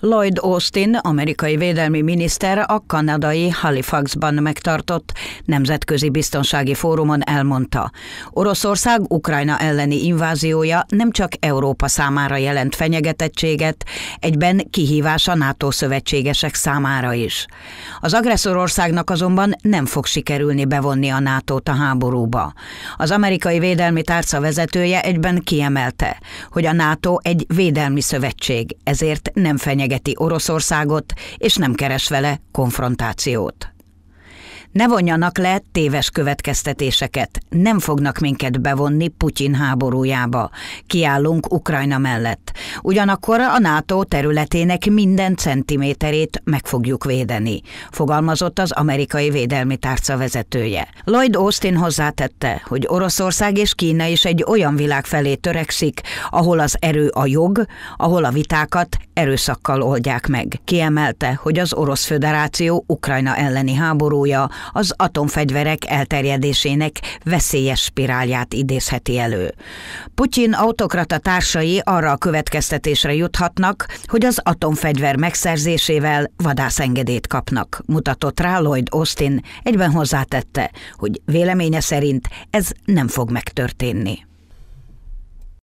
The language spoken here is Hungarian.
Lloyd Austin, amerikai védelmi miniszter a kanadai Halifaxban megtartott nemzetközi biztonsági fórumon elmondta, Oroszország Ukrajna elleni inváziója nem csak Európa számára jelent fenyegetettséget, egyben kihívás a NATO szövetségesek számára is. Az agresszorországnak azonban nem fog sikerülni bevonni a NATO-t a háborúba. Az amerikai védelmi tárca vezetője egyben kiemelte, hogy a NATO egy védelmi szövetség, ezért nem fenyeget fenyegeti Oroszországot, és nem keres vele konfrontációt. Ne vonjanak le téves következtetéseket, nem fognak minket bevonni Putyin háborújába. Kiállunk Ukrajna mellett. Ugyanakkor a NATO területének minden centiméterét meg fogjuk védeni, fogalmazott az amerikai védelmi tárca vezetője. Lloyd Austin hozzátette, hogy Oroszország és Kína is egy olyan világ felé törekszik, ahol az erő a jog, ahol a vitákat erőszakkal oldják meg. Kiemelte, hogy az Orosz Föderáció Ukrajna elleni háborúja az atomfegyverek elterjedésének veszélyes spirálját idézheti elő. Putyin autokrata társai arra a következtetésre juthatnak, hogy az atomfegyver megszerzésével vadászengedét kapnak, mutatott rá Lloyd Austin, egyben hozzátette, hogy véleménye szerint ez nem fog megtörténni.